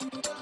Thank you.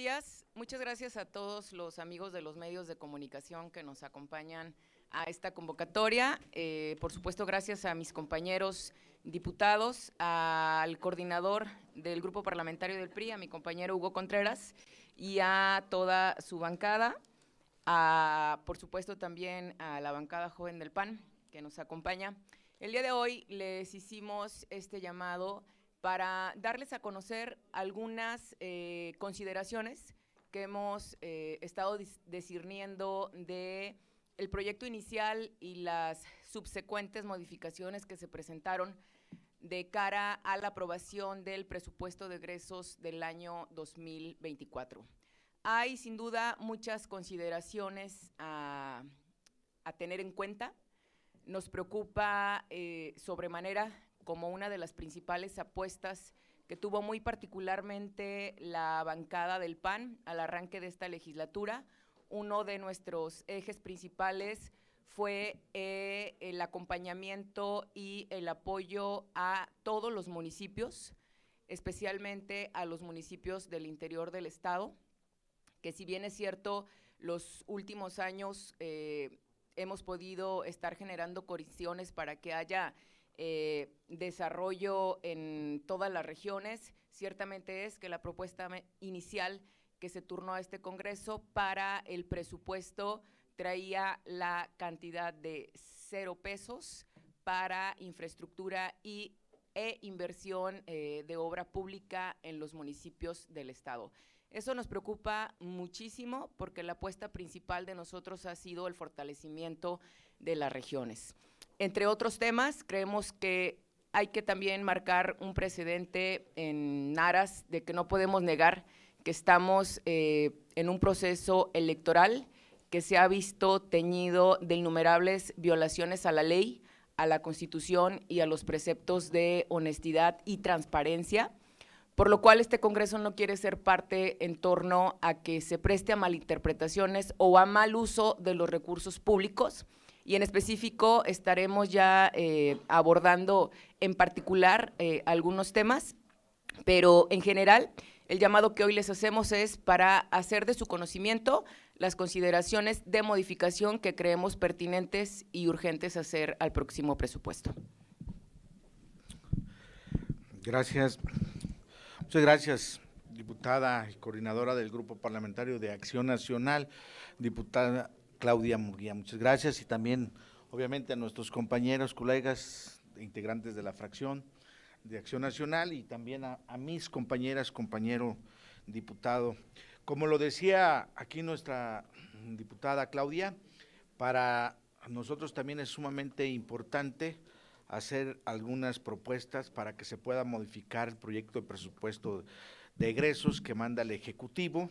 días. Muchas gracias a todos los amigos de los medios de comunicación que nos acompañan a esta convocatoria. Eh, por supuesto, gracias a mis compañeros diputados, al coordinador del grupo parlamentario del PRI, a mi compañero Hugo Contreras y a toda su bancada. por supuesto, también a la bancada joven del PAN que nos acompaña. El día de hoy les hicimos este llamado para darles a conocer algunas eh, consideraciones que hemos eh, estado discerniendo de el proyecto inicial y las subsecuentes modificaciones que se presentaron de cara a la aprobación del presupuesto de egresos del año 2024. Hay sin duda muchas consideraciones a, tener en cuenta. Nos preocupa eh, sobremanera como una de las principales apuestas que tuvo muy particularmente la bancada del PAN al arranque de esta legislatura. Uno de nuestros ejes principales fue eh, el acompañamiento y el apoyo a todos los municipios, especialmente a los municipios del interior del Estado, que si bien es cierto, los últimos años eh, hemos podido estar generando condiciones para que haya eh, desarrollo en todas las regiones, ciertamente es que la propuesta inicial que se turnó a este Congreso para el presupuesto traía la cantidad de cero pesos para infraestructura y, e inversión eh, de obra pública en los municipios del Estado. Eso nos preocupa muchísimo porque la apuesta principal de nosotros ha sido el fortalecimiento de las regiones. Entre otros temas, creemos que hay que también marcar un precedente en aras de que no podemos negar que estamos eh, en un proceso electoral que se ha visto teñido de innumerables violaciones a la ley, a la Constitución y a los preceptos de honestidad y transparencia, por lo cual este Congreso no quiere ser parte en torno a que se preste a malinterpretaciones o a mal uso de los recursos públicos y en específico estaremos ya eh, abordando en particular eh, algunos temas, pero en general el llamado que hoy les hacemos es para hacer de su conocimiento las consideraciones de modificación que creemos pertinentes y urgentes hacer al próximo presupuesto. Gracias. Muchas gracias, diputada y coordinadora del Grupo Parlamentario de Acción Nacional, diputada Claudia Murguía. Muchas gracias y también, obviamente, a nuestros compañeros, colegas, integrantes de la fracción de Acción Nacional y también a, a mis compañeras, compañero diputado. Como lo decía aquí nuestra diputada Claudia, para nosotros también es sumamente importante hacer algunas propuestas para que se pueda modificar el proyecto de presupuesto de egresos que manda el Ejecutivo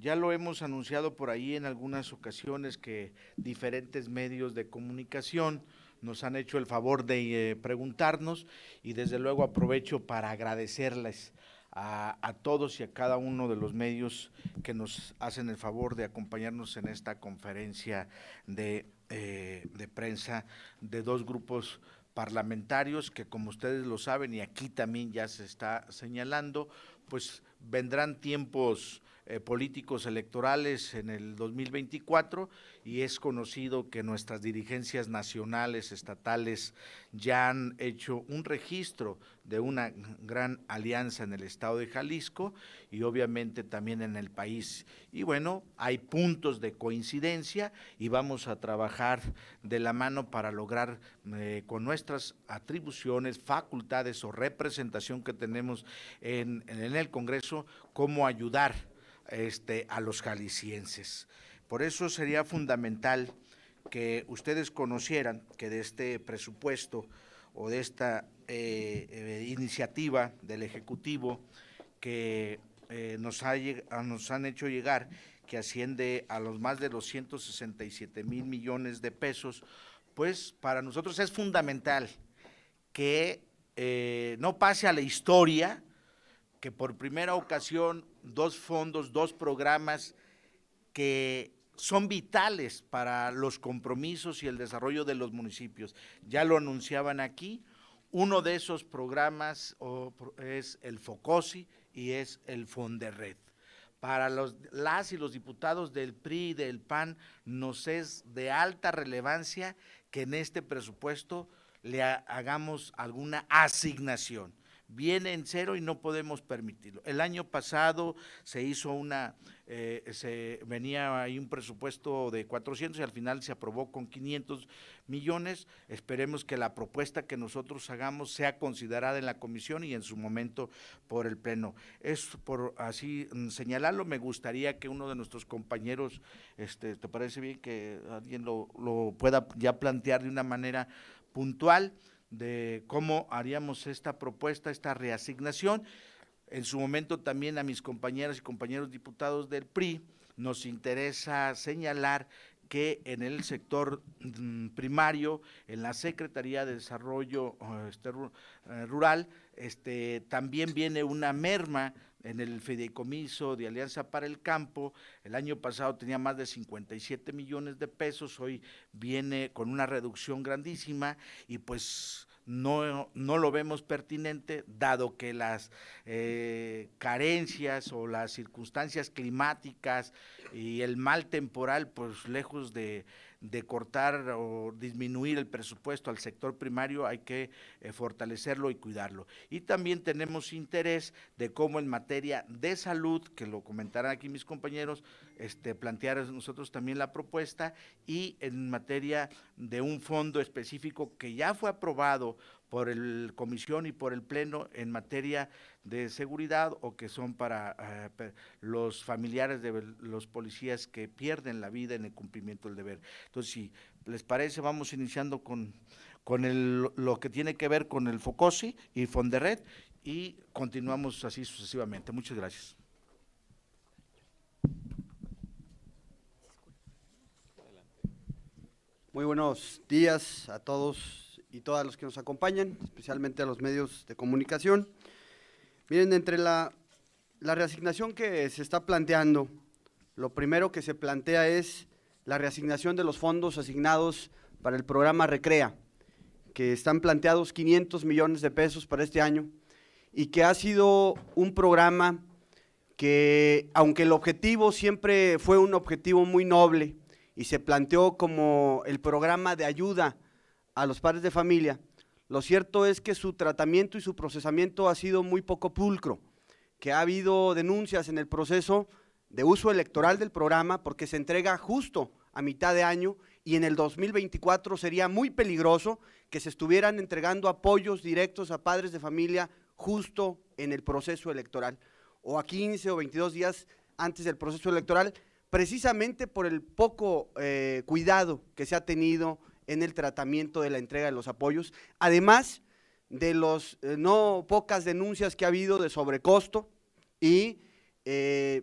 ya lo hemos anunciado por ahí en algunas ocasiones que diferentes medios de comunicación nos han hecho el favor de eh, preguntarnos y desde luego aprovecho para agradecerles a, todos y a cada uno de los medios que nos hacen el favor de acompañarnos en esta conferencia eh, de prensa de dos grupos parlamentarios que como ustedes lo saben y aquí también ya se está señalando, pues vendrán tiempos eh, políticos electorales en el 2024 y es conocido que nuestras dirigencias nacionales, estatales, ya han hecho un registro de una gran alianza en el estado de Jalisco y obviamente también en el país. Y bueno, hay puntos de coincidencia y vamos a trabajar de la mano para lograr eh, con nuestras atribuciones, facultades o representación que tenemos en, en el Congreso, cómo ayudar este, a los jaliscienses. Por eso sería fundamental que ustedes conocieran que de este presupuesto o de esta eh, eh, iniciativa del Ejecutivo que eh, nos, nos han hecho llegar, que asciende a los más de los 167 mil millones de pesos, pues para nosotros es fundamental que no pase a la historia que por primera ocasión dos fondos, dos programas que son vitales para los compromisos y el desarrollo de los municipios. Ya lo anunciaban aquí. Uno de esos programas oh, es el FOCOSI y es el Fonderred. Para los, las y los diputados del PRI y del PAN nos es de alta relevancia que en este presupuesto le hagamos alguna asignación viene en cero y no podemos permitirlo. El año pasado se hizo una, eh, se venía ahí un presupuesto de 400 y al final se aprobó con 500 millones. Esperemos que la propuesta que nosotros hagamos sea considerada en la comisión y en su momento por el pleno. Es por así señalarlo. Me gustaría que uno de nuestros compañeros, este, ¿te parece bien que alguien lo, lo pueda ya plantear de una manera puntual? de cómo haríamos esta propuesta, esta reasignación. En su momento también a mis compañeras y compañeros diputados del PRI nos interesa señalar que en el sector mm, primario, en la Secretaría de Desarrollo eh, este, eh, Rural, este, también viene una merma en el fideicomiso de Alianza para el Campo. El año pasado tenía más de 57 millones de pesos, hoy viene con una reducción grandísima y pues no, no lo vemos pertinente, dado que las eh, carencias o las circunstancias climáticas y el mal temporal, pues lejos de de cortar o disminuir el presupuesto al sector primario, hay que eh, fortalecerlo y cuidarlo. Y también tenemos interés de cómo en materia de salud, que lo comentarán aquí mis compañeros, este, plantear nosotros también la propuesta y en materia de un fondo específico que ya fue aprobado por el comisión y por el pleno en materia de seguridad o que son para eh, los familiares de los policías que pierden la vida en el cumplimiento del deber. Entonces, si les parece, vamos iniciando con, lo que tiene que ver con el FOCOSI y Fonderred y continuamos así sucesivamente. Muchas gracias. Muy buenos días a todos y todos los que nos acompañan, especialmente a los medios de comunicación. Miren, entre la, la reasignación que se está planteando, lo primero que se plantea es la reasignación de los fondos asignados para el programa Recrea, que están planteados 500 millones de pesos para este año y que ha sido un programa que, aunque el objetivo siempre fue un objetivo muy noble y se planteó como el programa de ayuda a los padres de familia, lo cierto es que su tratamiento y su procesamiento ha sido muy poco pulcro, que ha habido denuncias en el proceso de uso electoral del programa porque se entrega justo a mitad de año y en el 2024 sería muy peligroso que se estuvieran entregando apoyos directos a padres de familia justo en el proceso electoral o a 15 o 22 días antes del proceso electoral, precisamente por el poco eh, cuidado que se ha tenido en el tratamiento de la entrega de los apoyos, además de las eh, no pocas denuncias que ha habido de sobrecosto y eh,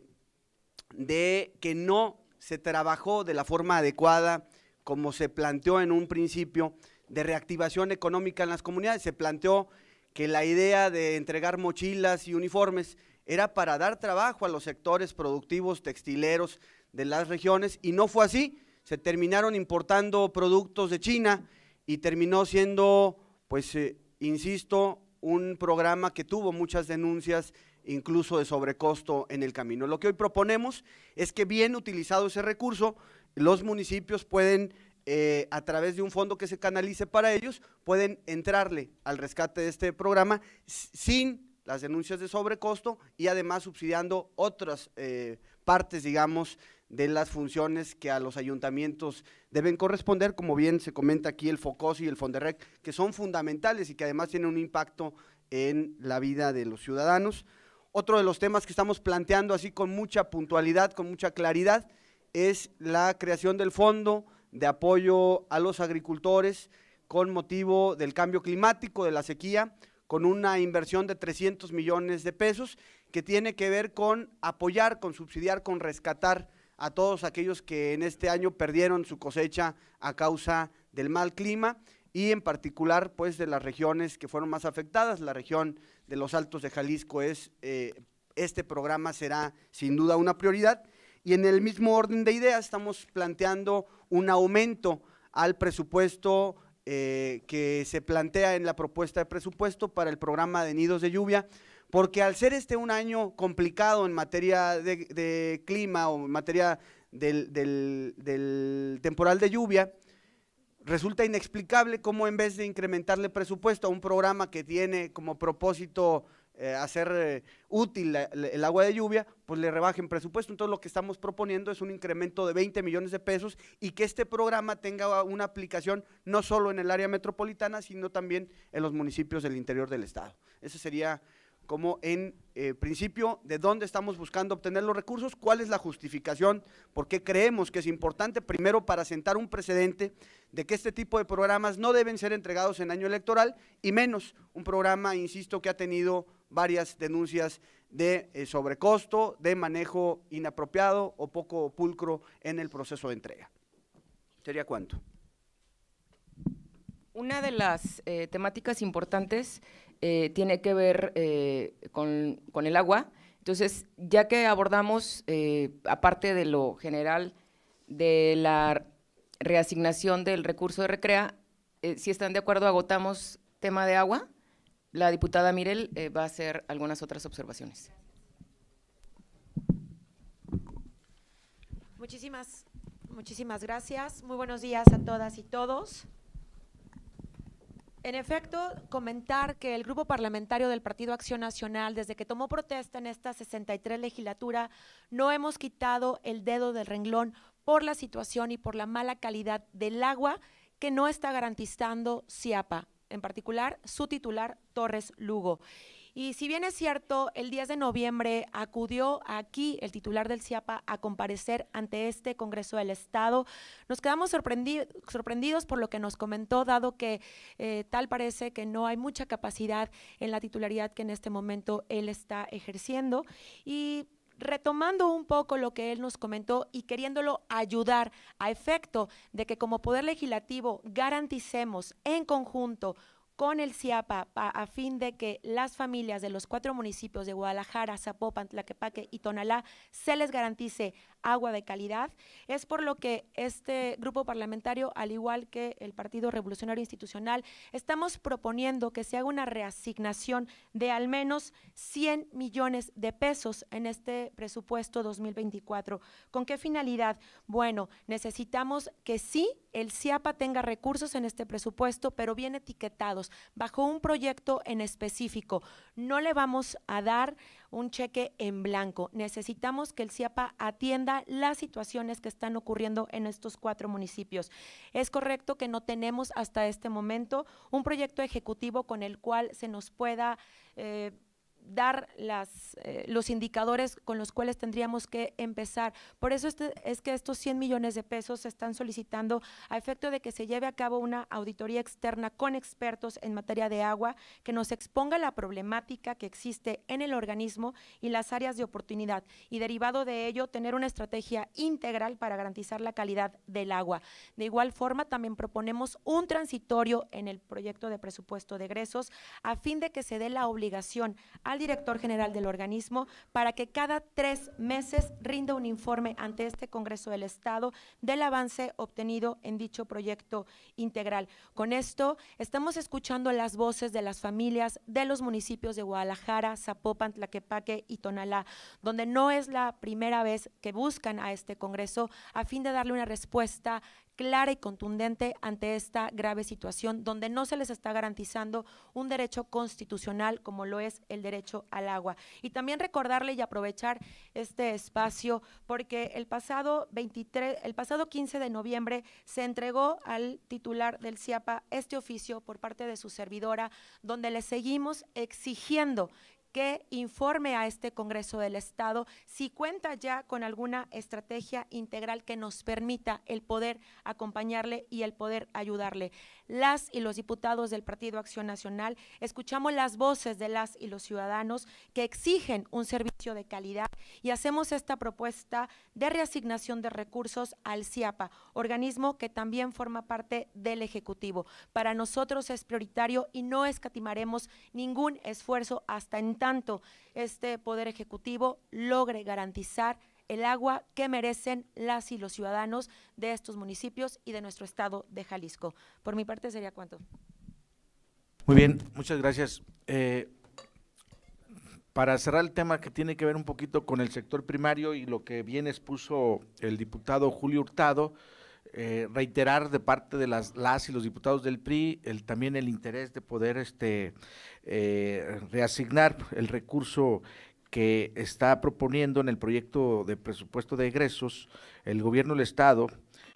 de que no se trabajó de la forma adecuada como se planteó en un principio de reactivación económica en las comunidades. Se planteó que la idea de entregar mochilas y uniformes era para dar trabajo a los sectores productivos textileros de las regiones y no fue así se terminaron importando productos de China y terminó siendo, pues, eh, insisto, un programa que tuvo muchas denuncias, incluso de sobrecosto en el camino. Lo que hoy proponemos es que bien utilizado ese recurso, los municipios pueden eh, a través de un fondo que se canalice para ellos, pueden entrarle al rescate de este programa sin las denuncias de sobrecosto y además subsidiando otras eh, partes, digamos, de las funciones que a los ayuntamientos deben corresponder, como bien se comenta aquí el FOCOS y el FONDEREC, que son fundamentales y que además tienen un impacto en la vida de los ciudadanos. Otro de los temas que estamos planteando así con mucha puntualidad, con mucha claridad, es la creación del fondo de apoyo a los agricultores con motivo del cambio climático, de la sequía, con una inversión de 300 millones de pesos que tiene que ver con apoyar, con subsidiar, con rescatar a todos aquellos que en este año perdieron su cosecha a causa del mal clima y en particular pues de las regiones que fueron más afectadas. La región de los Altos de Jalisco es, eh, este programa será sin duda una prioridad. Y en el mismo orden de ideas estamos planteando un aumento al presupuesto eh, que se plantea en la propuesta de presupuesto para el programa de nidos de lluvia porque al ser este un año complicado en materia de, clima o en materia del, temporal de lluvia, resulta inexplicable cómo en vez de incrementarle presupuesto a un programa que tiene como propósito eh, hacer eh, útil el agua de lluvia, pues le rebajen presupuesto. Entonces lo que estamos proponiendo es un incremento de 20 millones de pesos y que este programa tenga una aplicación no solo en el área metropolitana, sino también en los municipios del interior del estado. Ese sería como en eh, principio de dónde estamos buscando obtener los recursos, cuál es la justificación, por qué creemos que es importante, primero para sentar un precedente de que este tipo de programas no deben ser entregados en año electoral y menos un programa, insisto, que ha tenido varias denuncias de eh, sobrecosto, de manejo inapropiado o poco pulcro en el proceso de entrega. ¿Sería cuánto? Una de las eh, temáticas importantes eh, tiene que ver eh, con, el agua. Entonces, ya que abordamos, aparte de lo general, de la reasignación del recurso de Recrea, si están de acuerdo, agotamos tema de agua. La diputada Mirel va a hacer algunas otras observaciones. Muchísimas, muchísimas gracias. Muy buenos días a todas y todos. En efecto, comentar que el grupo parlamentario del Partido Acción Nacional, desde que tomó protesta en esta 63 legislatura, no hemos quitado el dedo del renglón por la situación y por la mala calidad del agua que no está garantizando CIAPA, en particular su titular Torres Lugo. Y si bien es cierto, el 10 de noviembre acudió aquí el titular del CIAPA a comparecer ante este Congreso del Estado, nos quedamos sorprendidos por lo que nos comentó, dado que eh, tal parece que no hay mucha capacidad en la titularidad que en este momento él está ejerciendo. Y retomando un poco lo que él nos comentó y queriéndolo ayudar a efecto de que como Poder Legislativo garanticemos en conjunto con el CIAPA a fin de que las familias de los cuatro municipios de Guadalajara, Zapopan, Tlaquepaque y Tonalá se les garantice agua de calidad. Es por lo que este grupo parlamentario, al igual que el Partido Revolucionario Institucional, estamos proponiendo que se haga una reasignación de al menos 100 millones de pesos en este presupuesto 2024. ¿Con qué finalidad? Bueno, necesitamos que sí el CIAPA tenga recursos en este presupuesto, pero bien etiquetados, bajo un proyecto en específico. No le vamos a dar un cheque en blanco. Necesitamos que el CIAPA atienda las situaciones que están ocurriendo en estos cuatro municipios. Es correcto que no tenemos hasta este momento un proyecto ejecutivo con el cual se nos pueda... Eh, dar las, eh, los indicadores con los cuales tendríamos que empezar. Por eso este, es que estos 100 millones de pesos se están solicitando a efecto de que se lleve a cabo una auditoría externa con expertos en materia de agua que nos exponga la problemática que existe en el organismo y las áreas de oportunidad y derivado de ello tener una estrategia integral para garantizar la calidad del agua. De igual forma también proponemos un transitorio en el proyecto de presupuesto de egresos a fin de que se dé la obligación a director general del organismo para que cada tres meses rinda un informe ante este Congreso del Estado del avance obtenido en dicho proyecto integral. Con esto estamos escuchando las voces de las familias de los municipios de Guadalajara, Zapopan, Tlaquepaque y Tonalá, donde no es la primera vez que buscan a este Congreso a fin de darle una respuesta clara y contundente ante esta grave situación donde no se les está garantizando un derecho constitucional como lo es el derecho al agua. Y también recordarle y aprovechar este espacio porque el pasado 23 el pasado 15 de noviembre se entregó al titular del CIAPA este oficio por parte de su servidora donde le seguimos exigiendo que informe a este Congreso del Estado si cuenta ya con alguna estrategia integral que nos permita el poder acompañarle y el poder ayudarle las y los diputados del Partido Acción Nacional escuchamos las voces de las y los ciudadanos que exigen un servicio de calidad y hacemos esta propuesta de reasignación de recursos al CIAPA, organismo que también forma parte del Ejecutivo. Para nosotros es prioritario y no escatimaremos ningún esfuerzo hasta en tanto este Poder Ejecutivo logre garantizar el agua que merecen las y los ciudadanos de estos municipios y de nuestro estado de Jalisco. Por mi parte sería cuanto. Muy bien, muchas gracias. Eh, para cerrar el tema que tiene que ver un poquito con el sector primario y lo que bien expuso el diputado Julio Hurtado, eh, reiterar de parte de las, las y los diputados del PRI el, también el interés de poder este, eh, reasignar el recurso que está proponiendo en el proyecto de presupuesto de egresos el gobierno del Estado,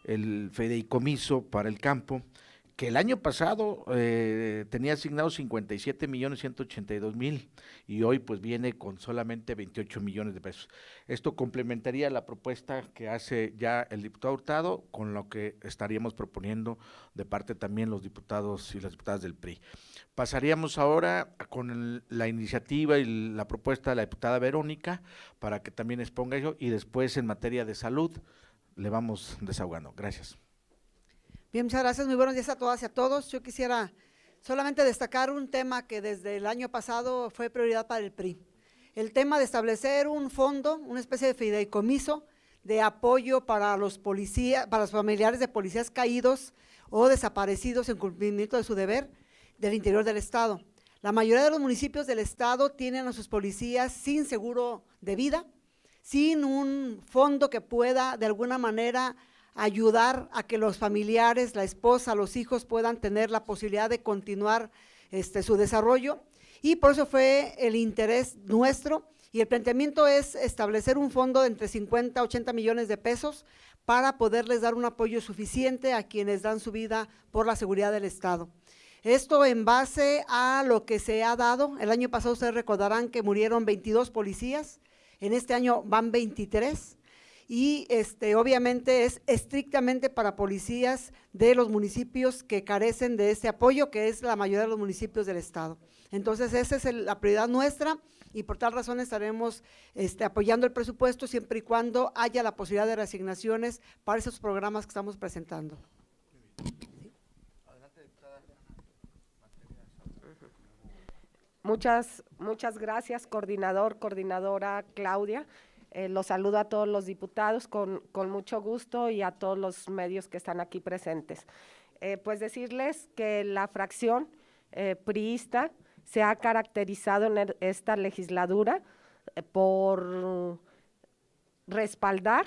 el fideicomiso para el campo, que el año pasado eh, tenía asignado 57 millones 182 mil y hoy pues viene con solamente 28 millones de pesos. Esto complementaría la propuesta que hace ya el diputado Hurtado con lo que estaríamos proponiendo de parte también los diputados y las diputadas del PRI. Pasaríamos ahora con la iniciativa y la propuesta de la diputada Verónica para que también exponga ello y después en materia de salud le vamos desahogando. Gracias. Bien, muchas gracias. Muy buenos días a todas y a todos. Yo quisiera solamente destacar un tema que desde el año pasado fue prioridad para el PRI. El tema de establecer un fondo, una especie de fideicomiso de apoyo para los policías, para los familiares de policías caídos o desaparecidos en cumplimiento de su deber del interior del estado. La mayoría de los municipios del estado tienen a sus policías sin seguro de vida, sin un fondo que pueda de alguna manera ayudar a que los familiares, la esposa, los hijos puedan tener la posibilidad de continuar este, su desarrollo. Y por eso fue el interés nuestro y el planteamiento es establecer un fondo de entre 50 a 80 millones de pesos para poderles dar un apoyo suficiente a quienes dan su vida por la seguridad del Estado. Esto en base a lo que se ha dado. El año pasado ustedes recordarán que murieron 22 policías, en este año van 23 y este, obviamente es estrictamente para policías de los municipios que carecen de este apoyo, que es la mayoría de los municipios del Estado. Entonces, esa es la prioridad nuestra y por tal razón estaremos este, apoyando el presupuesto siempre y cuando haya la posibilidad de reasignaciones para esos programas que estamos presentando. Muchas, muchas gracias, coordinador, coordinadora Claudia. Eh, los saludo a todos los diputados con, mucho gusto y a todos los medios que están aquí presentes. Eh, pues decirles que la fracción eh, priista se ha caracterizado en er, esta legislatura por respaldar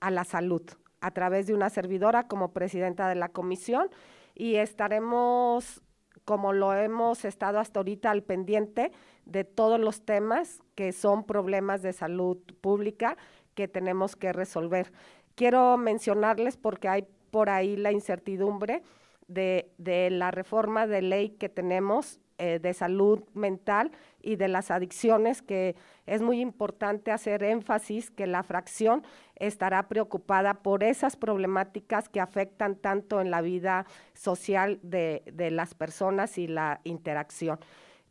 a la salud a través de una servidora como presidenta de la comisión y estaremos, como lo hemos estado hasta ahorita, al pendiente de todos los temas que son problemas de salud pública que tenemos que resolver. Quiero mencionarles porque hay por ahí la incertidumbre de, la reforma de ley que tenemos eh, de salud mental y de las adicciones, que es muy importante hacer énfasis que la fracción estará preocupada por esas problemáticas que afectan tanto en la vida social de las personas y la interacción.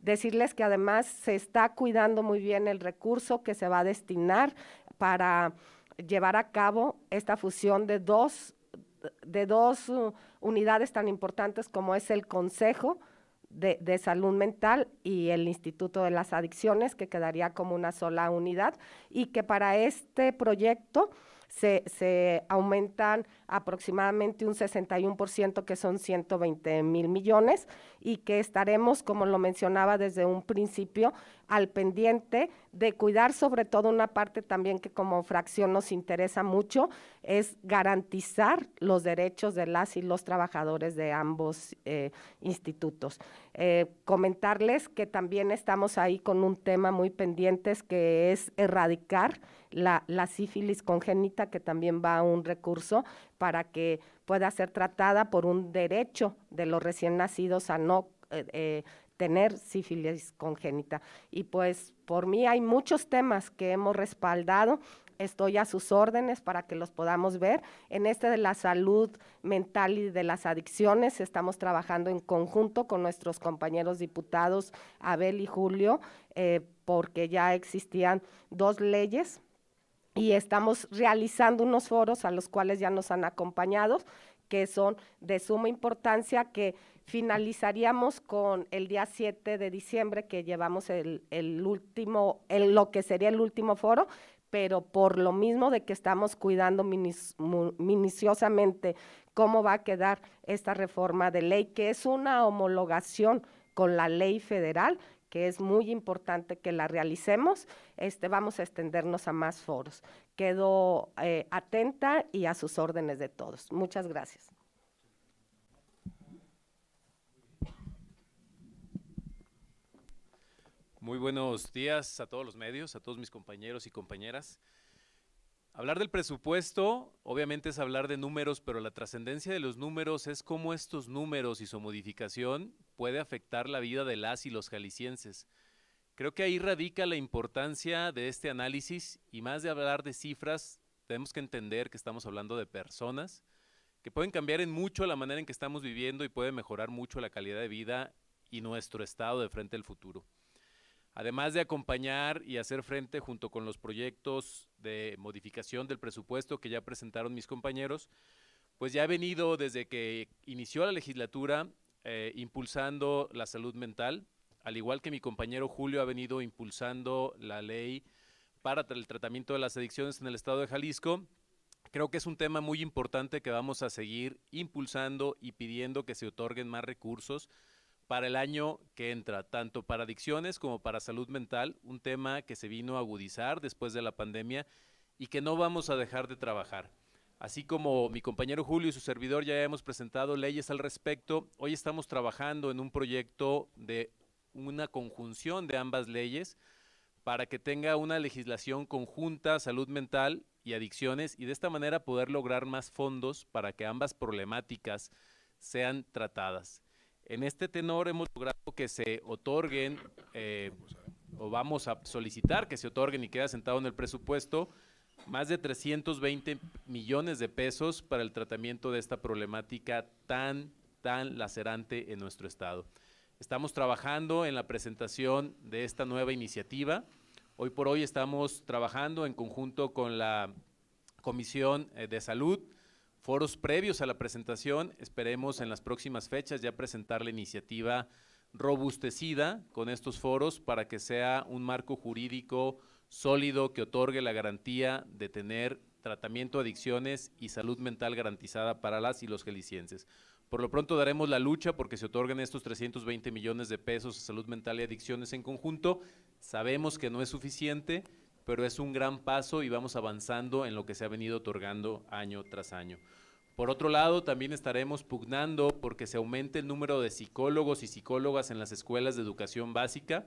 Decirles que además se está cuidando muy bien el recurso que se va a destinar para llevar a cabo esta fusión de dos, de dos uh, unidades tan importantes como es el Consejo de, Salud Mental y el Instituto de las Adicciones, que quedaría como una sola unidad, y que para este proyecto se, se aumentan aproximadamente un 61%, que son 120 mil millones, y que estaremos, como lo mencionaba desde un principio, al pendiente de cuidar sobre todo una parte también que como fracción nos interesa mucho, es garantizar los derechos de las y los trabajadores de ambos eh, institutos. Eh, comentarles que también estamos ahí con un tema muy pendiente, que es erradicar la sífilis congénita, que también va a un recurso, para que pueda ser tratada por un derecho de los recién nacidos a no eh, eh, tener sífilis congénita. Y pues por mí hay muchos temas que hemos respaldado. Estoy a sus órdenes para que los podamos ver. En este de la salud mental y de las adicciones estamos trabajando en conjunto con nuestros compañeros diputados Abel y Julio, eh, porque ya existían dos leyes y estamos realizando unos foros a los cuales ya nos han acompañado, que son de suma importancia, que finalizaríamos con el día 7 de diciembre, que llevamos el, el último, el, lo que sería el último foro, pero por lo mismo de que estamos cuidando minuciosamente cómo va a quedar esta reforma de ley, que es una homologación con la ley federal que es muy importante que la realicemos, este, vamos a extendernos a más foros. Quedo eh, atenta y a sus órdenes de todos. Muchas gracias. Muy buenos días a todos los medios, a todos mis compañeros y compañeras. Hablar del presupuesto, obviamente es hablar de números, pero la trascendencia de los números es cómo estos números y su modificación puede afectar la vida de las y los jaliscienses. Creo que ahí radica la importancia de este análisis y más de hablar de cifras, tenemos que entender que estamos hablando de personas que pueden cambiar en mucho la manera en que estamos viviendo y puede mejorar mucho la calidad de vida y nuestro estado de frente al futuro además de acompañar y hacer frente junto con los proyectos de modificación del presupuesto que ya presentaron mis compañeros, pues ya ha venido desde que inició la legislatura eh, impulsando la salud mental, al igual que mi compañero Julio ha venido impulsando la ley para el tratamiento de las adicciones en el estado de Jalisco. Creo que es un tema muy importante que vamos a seguir impulsando y pidiendo que se otorguen más recursos para el año que entra, tanto para adicciones como para salud mental, un tema que se vino a agudizar después de la pandemia y que no vamos a dejar de trabajar. Así como mi compañero Julio y su servidor ya hemos presentado leyes al respecto, hoy estamos trabajando en un proyecto de una conjunción de ambas leyes para que tenga una legislación conjunta, salud mental y adicciones, y de esta manera poder lograr más fondos para que ambas problemáticas sean tratadas. En este tenor hemos logrado que se otorguen, eh, o vamos a solicitar que se otorguen y queda sentado en el presupuesto, más de 320 millones de pesos para el tratamiento de esta problemática tan, tan lacerante en nuestro estado. Estamos trabajando en la presentación de esta nueva iniciativa. Hoy por hoy estamos trabajando en conjunto con la Comisión eh, de Salud, foros previos a la presentación. Esperemos en las próximas fechas ya presentar la iniciativa robustecida con estos foros para que sea un marco jurídico sólido que otorgue la garantía de tener tratamiento de adicciones y salud mental garantizada para las y los gelicienses. Por lo pronto daremos la lucha porque se otorguen estos 320 millones de pesos a salud mental y adicciones en conjunto. Sabemos que no es suficiente, pero es un gran paso y vamos avanzando en lo que se ha venido otorgando año tras año. Por otro lado, también estaremos pugnando porque se aumente el número de psicólogos y psicólogas en las escuelas de educación básica,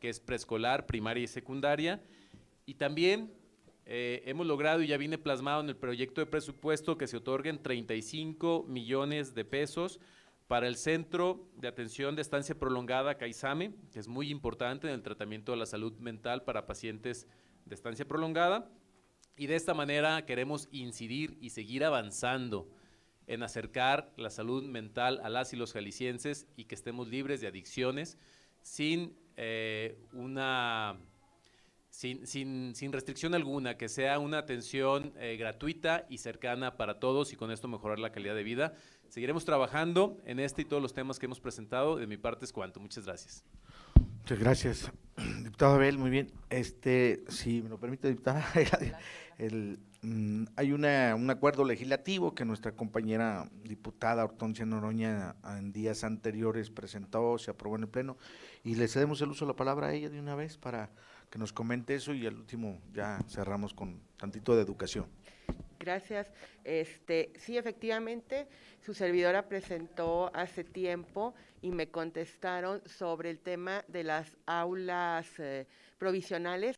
que es preescolar, primaria y secundaria. Y también eh, hemos logrado y ya viene plasmado en el proyecto de presupuesto que se otorguen 35 millones de pesos para el Centro de Atención de Estancia Prolongada CAISAME, que es muy importante en el tratamiento de la salud mental para pacientes de estancia prolongada y de esta manera queremos incidir y seguir avanzando en acercar la salud mental a las y los jaliscienses y que estemos libres de adicciones sin eh, una sin, sin, restricción alguna, que sea una atención eh, gratuita y cercana para todos y con esto mejorar la calidad de vida. Seguiremos trabajando en este y todos los temas que hemos presentado. De mi parte es cuanto. Muchas gracias. Muchas gracias. Diputado Abel, muy bien. Este, si me lo permite, diputada, mm, hay un acuerdo legislativo que nuestra compañera diputada Hortensia Noroña en días anteriores presentó, se aprobó en el Pleno, y le cedemos el uso de la palabra a ella de una vez para que nos comente eso y al último ya cerramos con tantito de educación. Gracias. Este, sí, efectivamente, su servidora presentó hace tiempo y me contestaron sobre el tema de las aulas eh, provisionales.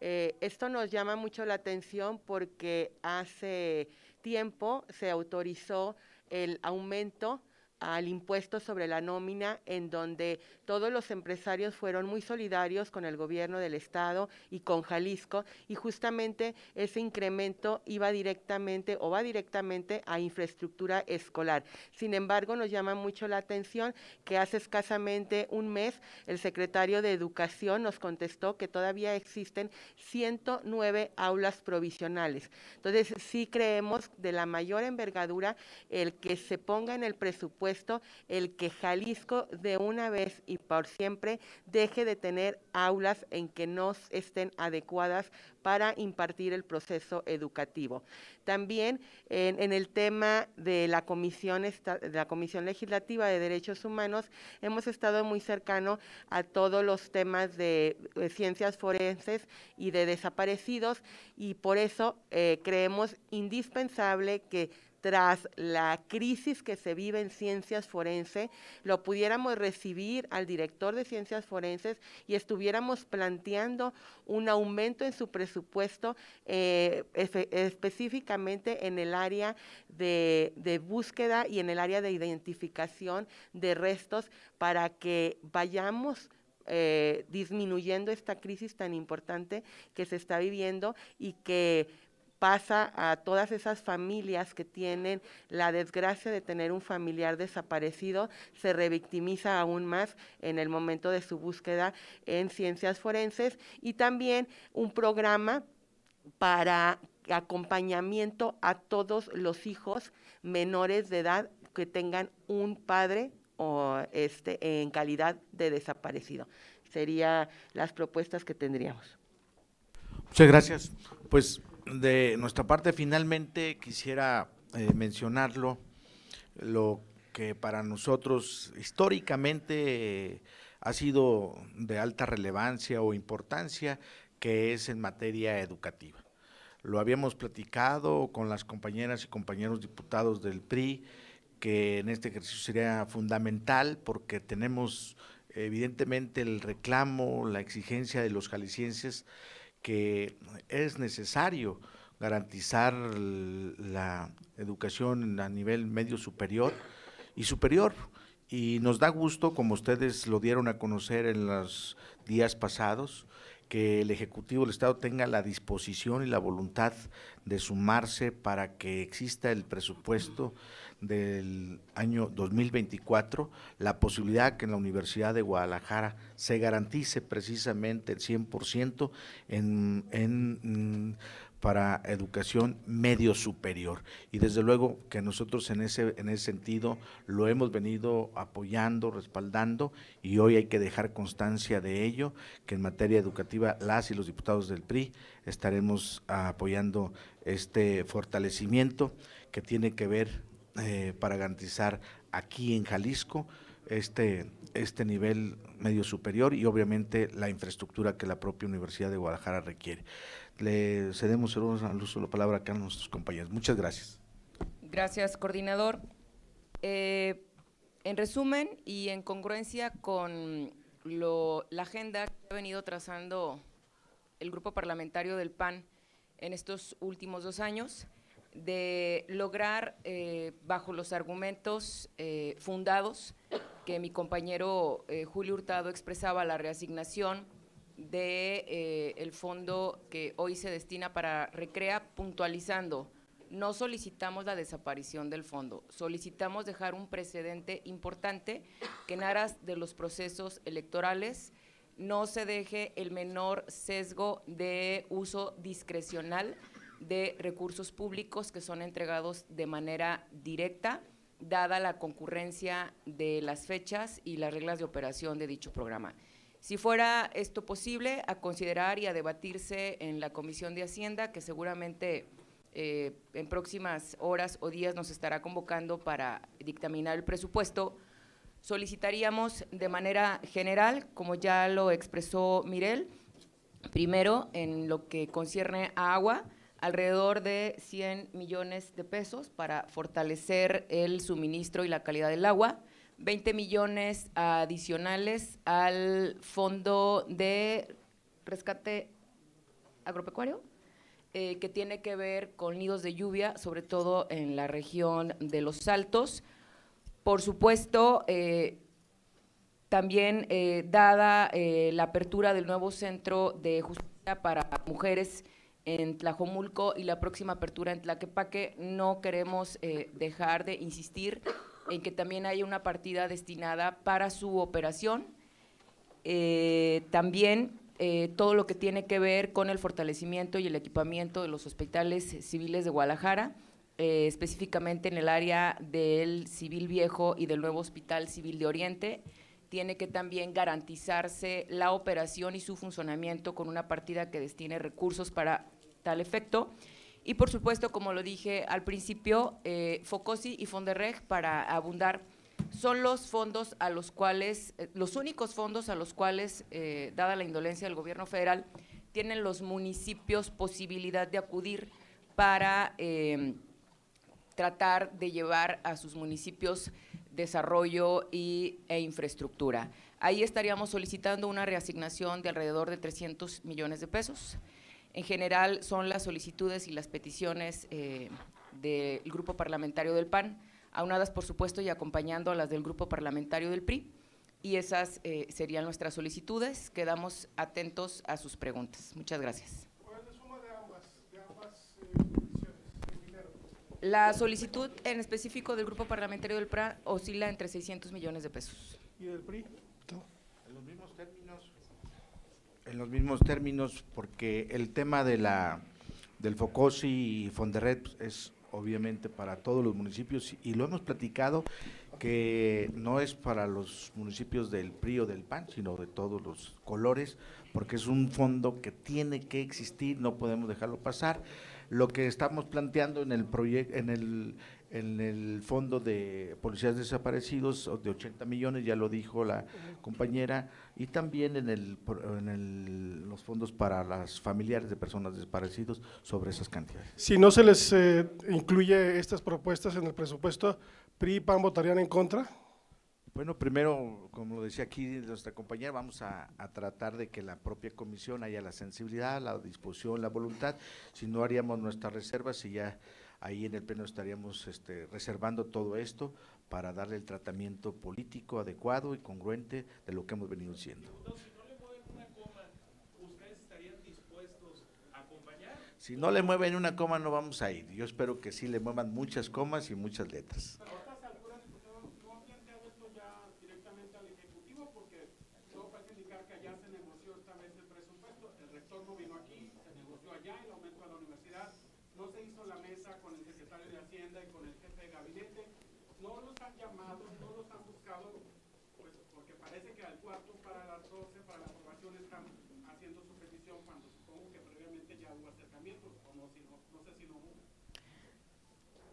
Eh, esto nos llama mucho la atención porque hace tiempo se autorizó el aumento al impuesto sobre la nómina, en donde todos los empresarios fueron muy solidarios con el gobierno del estado y con Jalisco y justamente ese incremento iba directamente o va directamente a infraestructura escolar. Sin embargo, nos llama mucho la atención que hace escasamente un mes el secretario de Educación nos contestó que todavía existen 109 aulas provisionales. Entonces, sí creemos de la mayor envergadura el que se ponga en el presupuesto el que Jalisco de una vez y por siempre deje de tener aulas en que no estén adecuadas para impartir el proceso educativo. También en, el tema de la, comisión de la Comisión Legislativa de Derechos Humanos, hemos estado muy cercano a todos los temas de, eh, ciencias forenses y de desaparecidos y por eso eh, creemos indispensable que tras la crisis que se vive en ciencias forenses lo pudiéramos recibir al director de ciencias forenses y estuviéramos planteando un aumento en su presupuesto eh, específicamente en el área de, búsqueda y en el área de identificación de restos para que vayamos... Eh, disminuyendo esta crisis tan importante que se está viviendo y que pasa a todas esas familias que tienen la desgracia de tener un familiar desaparecido, se revictimiza aún más en el momento de su búsqueda en ciencias forenses y también un programa para acompañamiento a todos los hijos menores de edad que tengan un padre o este en calidad de desaparecido. Serían las propuestas que tendríamos. Muchas gracias. Pues de nuestra parte finalmente quisiera eh, mencionarlo, lo que para nosotros históricamente eh, ha sido de alta relevancia o importancia, que es en materia educativa. Lo habíamos platicado con las compañeras y compañeros diputados del PRI, que en este ejercicio sería fundamental porque tenemos evidentemente el reclamo, la exigencia de los jaliscienses que es necesario garantizar la educación a nivel medio superior y superior. Y nos da gusto, como ustedes lo dieron a conocer en los días pasados, que el Ejecutivo del Estado tenga la disposición y la voluntad de sumarse para que exista el presupuesto del año 2024 la posibilidad que en la Universidad de Guadalajara se garantice precisamente el 100% en, en mm, para educación medio superior. Y desde luego que nosotros en ese, en ese sentido lo hemos venido apoyando, respaldando, y hoy hay que dejar constancia de ello, que en materia educativa las y los diputados del PRI estaremos apoyando este fortalecimiento que tiene que ver eh, para garantizar aquí en Jalisco este, este nivel medio superior y obviamente la infraestructura que la propia Universidad de Guadalajara requiere. Le cedemos al uso la palabra a nuestros compañeros. Muchas gracias. Gracias, coordinador. Eh, en resumen y en congruencia con lo, la agenda que ha venido trazando el grupo parlamentario del PAN en estos últimos dos años, de lograr, eh, bajo los argumentos eh, fundados que mi compañero eh, Julio Hurtado expresaba, la reasignación del de, el fondo que hoy se destina para Recrea, puntualizando, no solicitamos la desaparición del fondo, solicitamos dejar un precedente importante que en aras de los procesos electorales no se deje el menor sesgo de uso discrecional de recursos públicos que son entregados de manera directa, dada la concurrencia de las fechas y las reglas de operación de dicho programa. Si fuera esto posible, a considerar y a debatirse en la Comisión de Hacienda, que seguramente eh, en próximas horas o días nos estará convocando para dictaminar el presupuesto, solicitaríamos de manera general, como ya lo expresó Mirel, primero en lo que concierne a agua, alrededor de 100 millones de pesos para fortalecer el suministro y la calidad del agua, 20 millones adicionales al fondo de rescate agropecuario, eh, que tiene que ver con nidos de lluvia, sobre todo en la región de los Altos. Por supuesto, eh, también eh, dada la apertura del nuevo centro de justicia para mujeres en Tlajomulco y la próxima apertura en Tlaquepaque, no queremos eh, dejar de insistir en que también hay una partida destinada para su operación. Eh, también eh, todo lo que tiene que ver con el fortalecimiento y el equipamiento de los hospitales civiles de Guadalajara, específicamente en el área del Civil Viejo y del nuevo Hospital Civil de Oriente tiene que también garantizarse la operación y su funcionamiento con una partida que destine recursos para tal efecto. Y por supuesto, como lo dije al principio, eh, Focosi y Fonderreg, para abundar, son los fondos a los cuales, eh, los únicos fondos a los cuales, eh, dada la indolencia del gobierno federal, tienen los municipios posibilidad de acudir para em, tratar de llevar a sus municipios desarrollo y, e infraestructura. Ahí estaríamos solicitando una reasignación de alrededor de 300 millones de pesos. En general son las solicitudes y las peticiones eh, del Grupo Parlamentario del PAN, aunadas por supuesto y acompañando a las del Grupo Parlamentario del PRI, y esas eh, serían nuestras solicitudes. Quedamos atentos a sus preguntas. Muchas gracias. Eh, La solicitud en específico del Grupo Parlamentario del PRA oscila entre 600 millones de pesos. ¿Y del PRI? en los mismos términos, porque el tema de la del Focosi y Fondered pues, es obviamente para todos los municipios y lo hemos platicado que no es para los municipios del PRI o del PAN, sino de todos los colores, porque es un fondo que tiene que existir, no podemos dejarlo pasar. Lo que estamos planteando en el proyecto en el en el fondo de policías desaparecidos de 80 millones, ya lo dijo la compañera, y también en, el, en los fondos para las familiares de personas desaparecidas sobre esas cantidades. Si no se les eh, incluye estas propuestas en el presupuesto, PRI y PAN votarían en contra. Bueno, primero, como lo decía aquí nuestra compañera, vamos a, a, tratar de que la propia comisión haya la sensibilidad, la disposición, la voluntad, si no haríamos nuestras reservas y ya Ahí en el Pleno estaríamos este, reservando todo esto para darle el tratamiento político adecuado y congruente de lo que hemos venido siendo. Si no le mueven una coma no vamos a ir. Yo espero que sí le muevan muchas comas y muchas letras.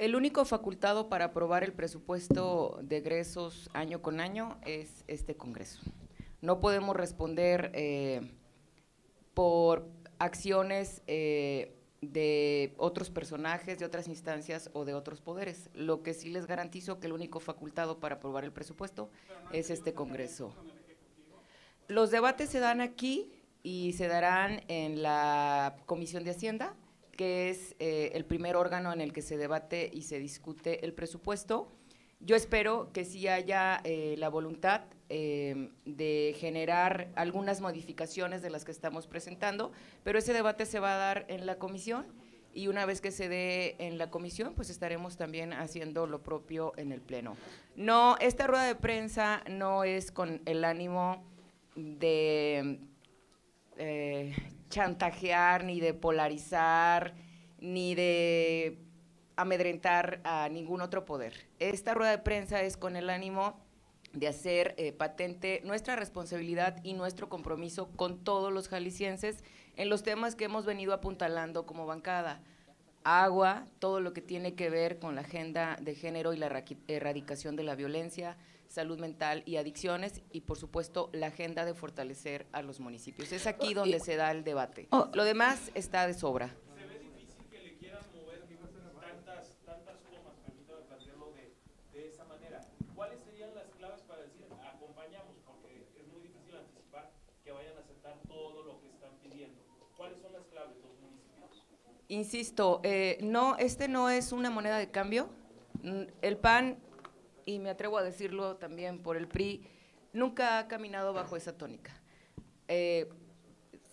El único facultado para aprobar el presupuesto de egresos año con año es este Congreso. No podemos responder eh, por acciones eh, de otros personajes, de otras instancias o de otros poderes. Lo que sí les garantizo que el único facultado para aprobar el presupuesto es este Congreso. Los debates se dan aquí y se darán en la Comisión de Hacienda que es eh, el primer órgano en el que se debate y se discute el presupuesto. Yo espero que sí haya eh, la voluntad eh, de generar algunas modificaciones de las que estamos presentando, pero ese debate se va a dar en la comisión y una vez que se dé en la comisión, pues estaremos también haciendo lo propio en el Pleno. No, esta rueda de prensa no es con el ánimo de chantajear, ni de polarizar, ni de amedrentar a ningún otro poder. Esta rueda de prensa es con el ánimo de hacer eh, patente nuestra responsabilidad y nuestro compromiso con todos los jaliscienses en los temas que hemos venido apuntalando como bancada. Agua, todo lo que tiene que ver con la agenda de género y la erradicación de la violencia, Salud mental y adicciones, y por supuesto, la agenda de fortalecer a los municipios. Es aquí oh, donde se da el debate. Oh. Lo demás está de sobra. Se ve difícil que le quieran mover tantas tomas, permítame plantearlo de esa manera. ¿Cuáles serían las claves para decir acompañamos? Porque es muy difícil anticipar que vayan a aceptar todo lo que están pidiendo. ¿Cuáles son las claves, los municipios? Insisto, eh, este no es una moneda de cambio. Mm, el PAN y me atrevo a decirlo también por el PRI, nunca ha caminado bajo esa tónica. Eh,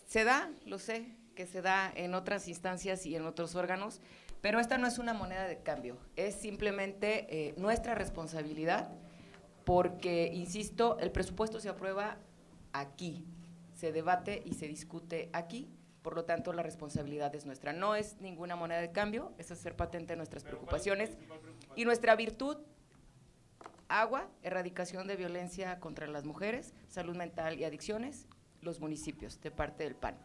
se da, lo sé, que se da en otras instancias y en otros órganos, pero esta no es una moneda de cambio, es simplemente eh, nuestra responsabilidad, porque, insisto, el presupuesto se aprueba aquí, se debate y se discute aquí, por lo tanto la responsabilidad es nuestra. No es ninguna moneda de cambio, es hacer patente nuestras preocupaciones y nuestra virtud agua, erradicación de violencia contra las mujeres, salud mental y adicciones, los municipios, de parte del PAN.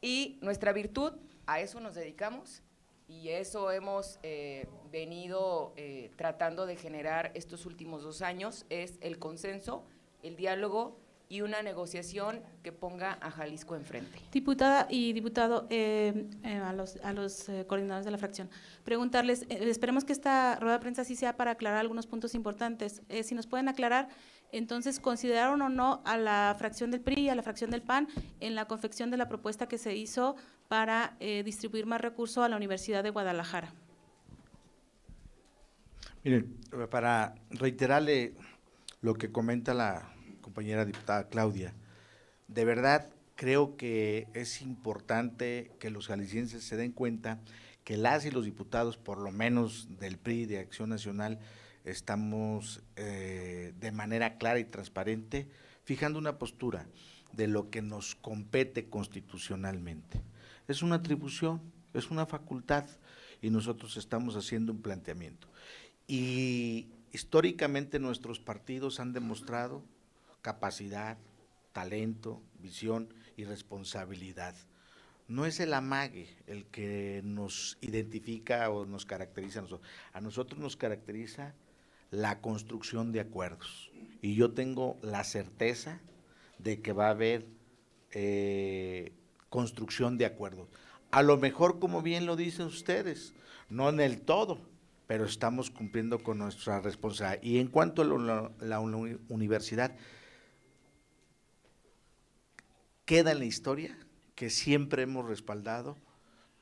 Y nuestra virtud, a eso nos dedicamos y eso hemos eh, venido eh, tratando de generar estos últimos dos años, es el consenso, el diálogo y una negociación que ponga a Jalisco enfrente. Diputada y diputado, eh, eh, a los, eh, coordinadores de la fracción, preguntarles, esperemos que esta rueda de prensa sí sea para aclarar algunos puntos importantes. si nos pueden aclarar, entonces, ¿consideraron o no a la fracción del PRI y a la fracción del PAN en la confección de la propuesta que se hizo para distribuir más recursos a la Universidad de Guadalajara? Miren, para reiterarle lo que comenta la compañera diputada Claudia. De verdad, creo que es importante que los jaliscienses se den cuenta que las y los diputados, por lo menos del PRI, de Acción Nacional, estamos eh, de manera clara y transparente fijando una postura de lo que nos compete constitucionalmente. Es una atribución, es una facultad y nosotros estamos haciendo un planteamiento. Y históricamente nuestros partidos han demostrado capacidad, talento, visión y responsabilidad. No es el amague el que nos identifica o nos caracteriza a nosotros. A nosotros nos caracteriza la construcción de acuerdos. Y yo tengo la certeza de que va a haber eh, construcción de acuerdos. A lo mejor, como bien lo dicen ustedes, no en el todo, pero estamos cumpliendo con nuestra responsabilidad. Y en cuanto a la universidad, queda en la historia que siempre hemos respaldado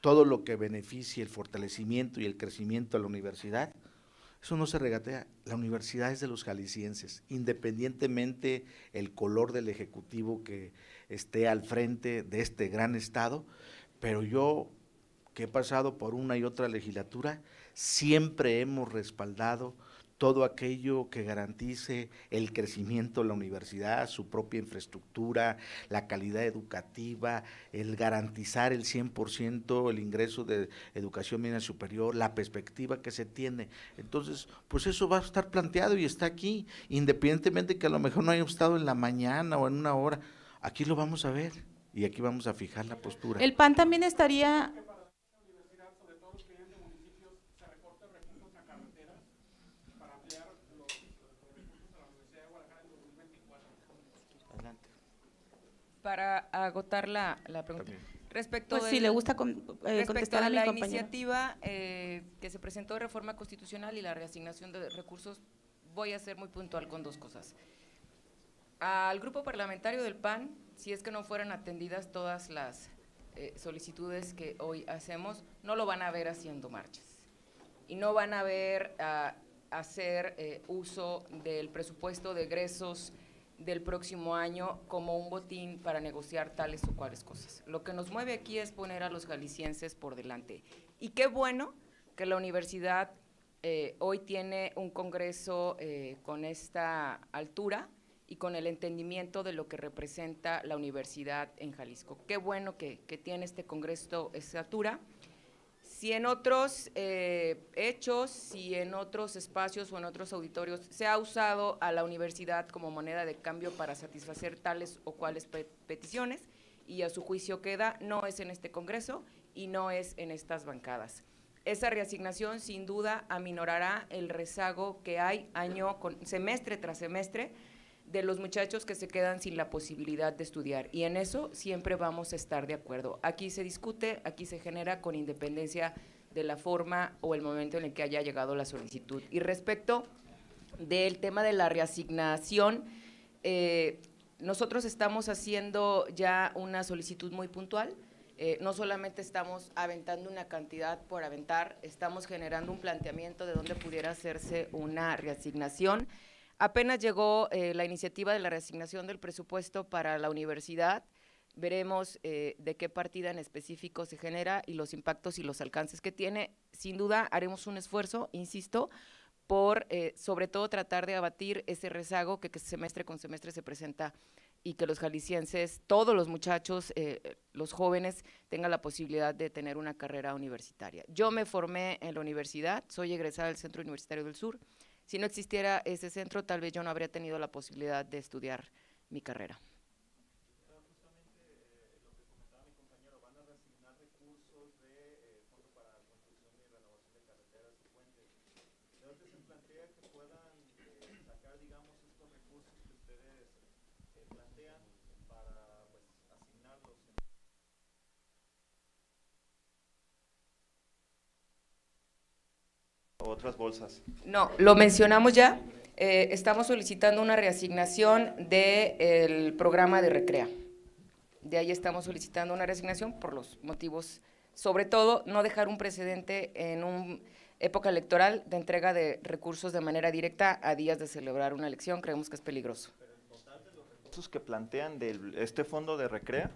todo lo que beneficie el fortalecimiento y el crecimiento de la universidad. Eso no se regatea. La universidad es de los jaliscienses, independientemente el color del ejecutivo que esté al frente de este gran estado. Pero yo, que he pasado por una y otra legislatura, siempre hemos respaldado todo aquello que garantice el crecimiento de la universidad, su propia infraestructura, la calidad educativa, el garantizar el 100% el ingreso de educación media superior, la perspectiva que se tiene. Entonces, pues eso va a estar planteado y está aquí, independientemente que a lo mejor no haya estado en la mañana o en una hora, aquí lo vamos a ver y aquí vamos a fijar la postura. El PAN también estaría para agotar la, pregunta. Respecto pues si le gusta eh, a, la iniciativa eh, que se presentó de reforma constitucional y la reasignación de recursos, voy a ser muy puntual con dos cosas. Al grupo parlamentario del PAN, si es que no fueran atendidas todas las eh, solicitudes que hoy hacemos, no lo van a ver haciendo marchas y no van a ver ah, hacer uso del presupuesto de egresos del próximo año como un botín para negociar tales o cuales cosas. Lo que nos mueve aquí es poner a los jaliscienses por delante. Y qué bueno que la universidad eh, hoy tiene un congreso eh, con esta altura y con el entendimiento de lo que representa la universidad en Jalisco. Qué bueno que, que tiene este congreso esta altura si en otros eh, hechos, si en otros espacios o en otros auditorios se ha usado a la universidad como moneda de cambio para satisfacer tales o cuales peticiones y a su juicio queda, no es en este Congreso y no es en estas bancadas. Esa reasignación sin duda aminorará el rezago que hay año con, semestre tras semestre de los muchachos que se quedan sin la posibilidad de estudiar. Y en eso siempre vamos a estar de acuerdo. Aquí se discute, aquí se genera con independencia de la forma o el momento en el que haya llegado la solicitud. Y respecto del tema de la reasignación, eh, nosotros estamos haciendo ya una solicitud muy puntual. Eh, no solamente estamos aventando una cantidad por aventar, estamos generando un planteamiento de dónde pudiera hacerse una reasignación. Apenas llegó eh, la iniciativa de la resignación del presupuesto para la universidad. Veremos eh, de qué partida en específico se genera y los impactos y los alcances que tiene. Sin duda haremos un esfuerzo, insisto, por eh, sobre todo tratar de abatir ese rezago que, que, semestre con semestre se presenta y que los jaliscienses, todos los muchachos, los jóvenes, tengan la posibilidad de tener una carrera universitaria. Yo me formé en la universidad, soy egresada del Centro Universitario del Sur. Si no existiera ese centro, tal vez yo no habría tenido la posibilidad de estudiar mi carrera. otras bolsas? No, lo mencionamos ya. Eh, estamos solicitando una reasignación del programa de Recrea. De ahí estamos solicitando una reasignación por los motivos, sobre todo, no dejar un precedente en una época electoral de entrega de recursos de manera directa a días de celebrar una elección, creemos que es peligroso. ¿Pero los recursos que plantean de este fondo de recrea?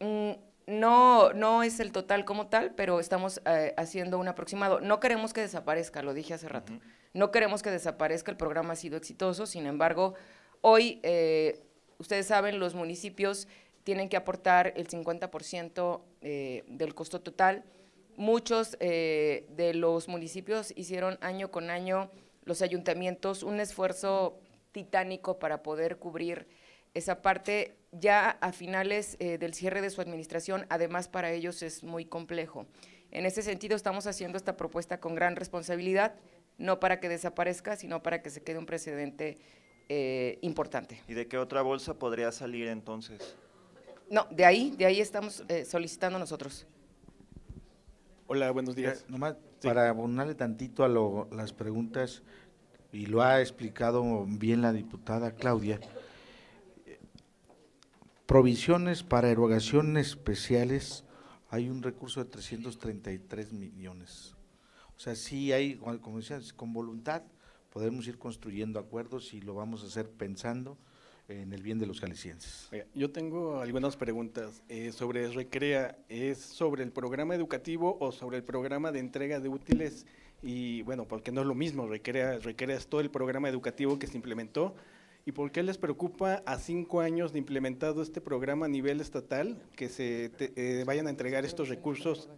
Mm, no, no es el total como tal, pero estamos eh, haciendo un aproximado. No queremos que desaparezca, lo dije hace rato. No queremos que desaparezca, el programa ha sido exitoso. Sin embargo, hoy, eh, ustedes saben, los municipios tienen que aportar el 50% eh, del costo total. Muchos de los municipios hicieron año con año los ayuntamientos un esfuerzo titánico para poder cubrir esa parte ya a finales eh, del cierre de su administración, además para ellos es muy complejo. En ese sentido estamos haciendo esta propuesta con gran responsabilidad, no para que desaparezca, sino para que se quede un precedente eh, importante. ¿Y de qué otra bolsa podría salir entonces? No, de ahí, de ahí estamos eh, solicitando nosotros. Hola, buenos días. para abonarle tantito a las preguntas, y lo ha explicado bien la diputada Claudia, Provisiones para erogaciones especiales, hay un recurso de 333 millones. O sea, sí hay, como decía, con voluntad podemos ir construyendo acuerdos y lo vamos a hacer pensando en el bien de los jaliscienses. Yo tengo algunas preguntas eh, sobre Recrea. ¿Es sobre el programa educativo o sobre el programa de entrega de útiles? Y bueno, porque no es lo mismo, Recrea, Recrea es todo el programa educativo que se implementó ¿Y por qué les preocupa a cinco años de implementado este programa a nivel estatal que se eh, vayan a entregar estos recursos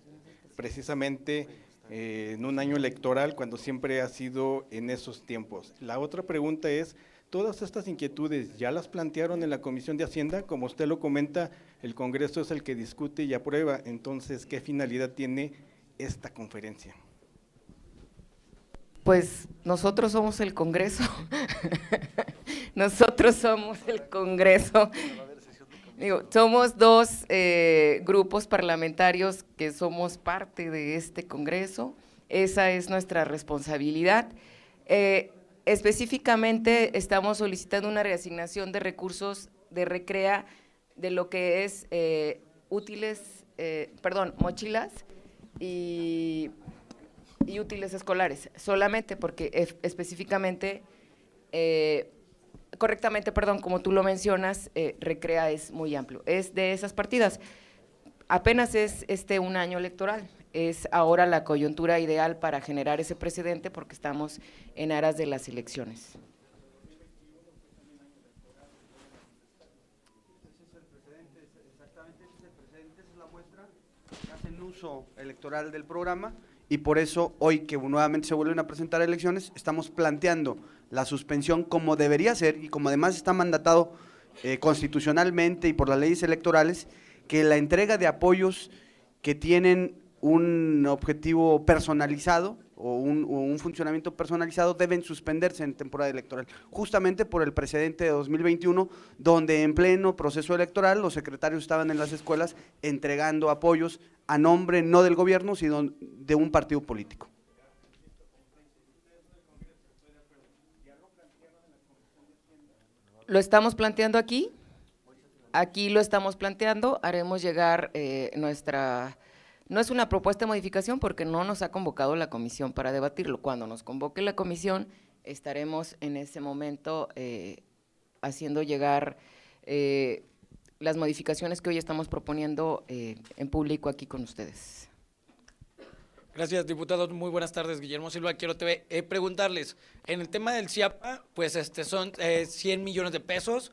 precisamente eh, en un año electoral cuando siempre ha sido en esos tiempos? La otra pregunta es, todas estas inquietudes ya las plantearon en la Comisión de Hacienda, como usted lo comenta, el Congreso es el que discute y aprueba, entonces, ¿qué finalidad tiene esta conferencia? pues nosotros somos el Congreso. nosotros somos el Congreso. somos dos eh, grupos parlamentarios que somos parte de este Congreso. Esa es nuestra responsabilidad. Eh, específicamente estamos solicitando una reasignación de recursos de recrea de lo que es eh, útiles, perdón, mochilas y y útiles escolares, solamente porque específicamente, eh, correctamente, perdón, como tú lo mencionas, eh, Recrea es muy amplio. Es de esas partidas. Apenas es este un año electoral, es ahora la coyuntura ideal para generar ese precedente porque estamos en aras de las elecciones. uso electoral del programa y por eso hoy que nuevamente se vuelven a presentar elecciones, estamos planteando la suspensión como debería ser y como además está mandatado eh, constitucionalmente y por las leyes electorales, que la entrega de apoyos que tienen un objetivo personalizado o un, funcionamiento personalizado deben suspenderse en temporada electoral, justamente por el precedente de 2021, donde en pleno proceso electoral los secretarios estaban en las escuelas entregando apoyos a nombre no del gobierno, sino de un partido político. Lo estamos planteando aquí, aquí lo estamos planteando, haremos llegar eh, nuestra no es una propuesta de modificación porque no nos ha convocado la comisión para debatirlo. Cuando nos convoque la comisión, estaremos en ese momento eh, haciendo llegar eh, las modificaciones que hoy estamos proponiendo eh, en público aquí con ustedes. Gracias, diputados. Muy buenas tardes, Guillermo Silva, Quiero TV. preguntarles, en el tema del CIAPA, pues este, son 100 millones de pesos,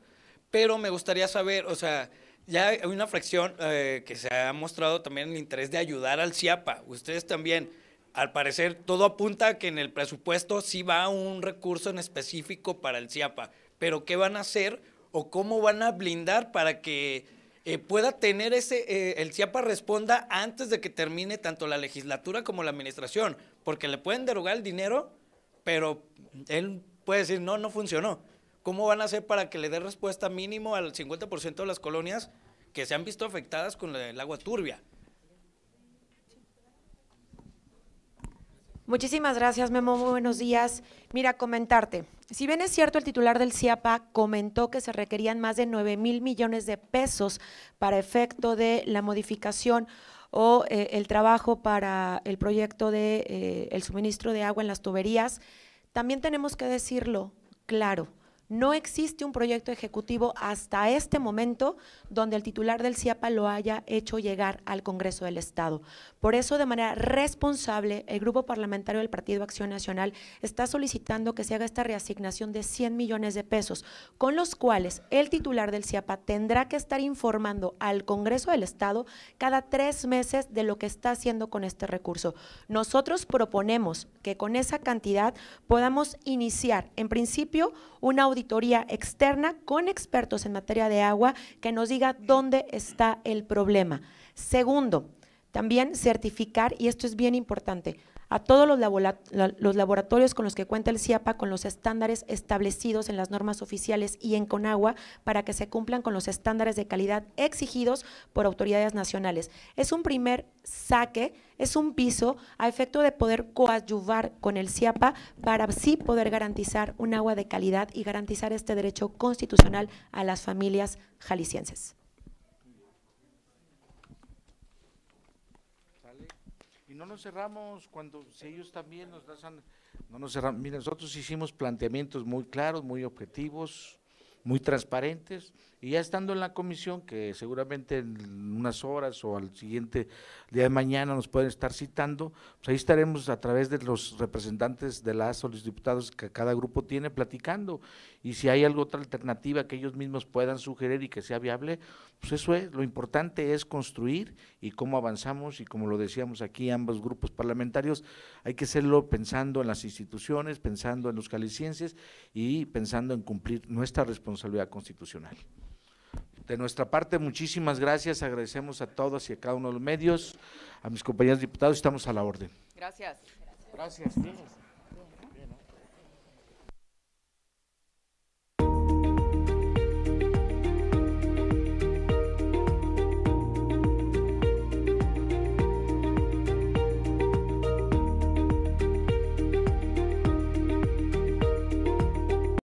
pero me gustaría saber, o sea, ya hay una fracción eh, que se ha mostrado también el interés de ayudar al CIAPA. Ustedes también, al parecer, todo apunta a que en el presupuesto sí va un recurso en específico para el CIAPA. Pero ¿qué van a hacer o cómo van a blindar para que eh, pueda tener ese, eh, el CIAPA responda antes de que termine tanto la legislatura como la administración? Porque le pueden derogar el dinero, pero él puede decir, no, no funcionó. ¿cómo van a hacer para que le dé respuesta mínimo al 50% de las colonias que se han visto afectadas con el agua turbia? Muchísimas gracias, Memo. buenos días. Mira, comentarte. Si bien es cierto, el titular del CIAPA comentó que se requerían más de 9 mil millones de pesos para efecto de la modificación o eh, el trabajo para el proyecto de eh, suministro de agua en las tuberías, también tenemos que decirlo claro. No existe un proyecto ejecutivo hasta este momento donde el titular del CIAPA lo haya hecho llegar al Congreso del Estado. Por eso, de manera responsable, el Grupo Parlamentario del Partido Acción Nacional está solicitando que se haga esta reasignación de 100 millones de pesos, con los cuales el titular del CIAPA tendrá que estar informando al Congreso del Estado cada tres meses de lo que está haciendo con este recurso. Nosotros proponemos que con esa cantidad podamos iniciar, en principio, una auditoría externa con expertos en materia de agua que nos diga dónde está el problema. Segundo, también certificar, y esto es bien importante, a todos los, laboratorios con los que cuenta el CIAPA con los estándares establecidos en las normas oficiales y en CONAGUA para que se cumplan con los estándares de calidad exigidos por autoridades nacionales. Es un primer saque, es un piso a efecto de poder coadyuvar con el CIAPA para así poder garantizar un agua de calidad y garantizar este derecho constitucional a las familias jaliscienses. no nos cerramos cuando si ellos también nos dan, no nos cerramos. Mira, nosotros hicimos planteamientos muy claros, muy objetivos, muy transparentes, y ya estando en la comisión, que seguramente en unas horas o al siguiente día de mañana nos pueden estar citando, pues ahí estaremos a través de los representantes de las o los diputados que cada grupo tiene platicando. Y si hay alguna otra alternativa que ellos mismos puedan sugerir y que sea viable, pues eso es. Lo importante es construir y cómo avanzamos y como lo decíamos aquí ambos grupos parlamentarios, hay que hacerlo pensando en las instituciones, pensando en los calicienses y pensando en cumplir nuestra responsabilidad constitucional. De nuestra parte, muchísimas gracias. Agradecemos a todos y a cada uno de los medios, a mis compañeros diputados. Estamos a la orden. Gracias. Gracias.